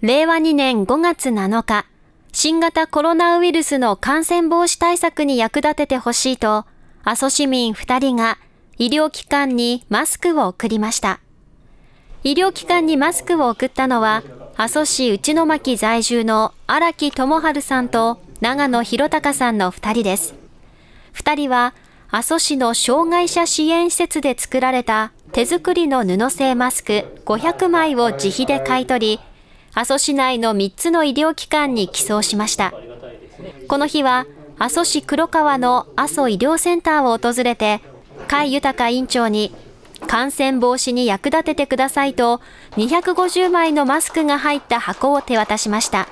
令和2年5月7日、新型コロナウイルスの感染防止対策に役立ててほしいと、阿蘇市民2人が医療機関にマスクを送りました。医療機関にマスクを送ったのは、阿蘇市内巻在住の荒木智春さんと長野博隆さんの2人です。2人は阿蘇市の障害者支援施設で作られた手作りの布製マスク500枚を自費で買い取り、阿蘇市内の3つの医療機関に寄贈しました。この日は、阿蘇市黒川の阿蘇医療センターを訪れて、甲斐豊院長に、感染防止に役立ててくださいと、250枚のマスクが入った箱を手渡しました。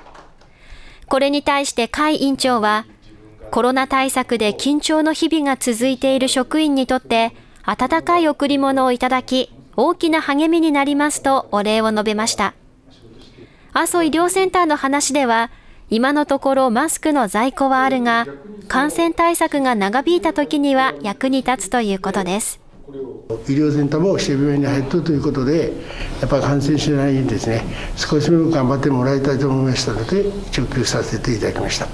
これに対して甲斐院長は、コロナ対策で緊張の日々が続いている職員にとって、温かい贈り物をいただき、大きな励みになりますとお礼を述べました。麻生医療センターの話では、今のところマスクの在庫はあるが、感染対策が長引いた時には役に立つということです。医療センターも久々に入ったということで、やっぱり感染しないようにですね、少しでも頑張ってもらいたいと思いましたので、直球させていただきました。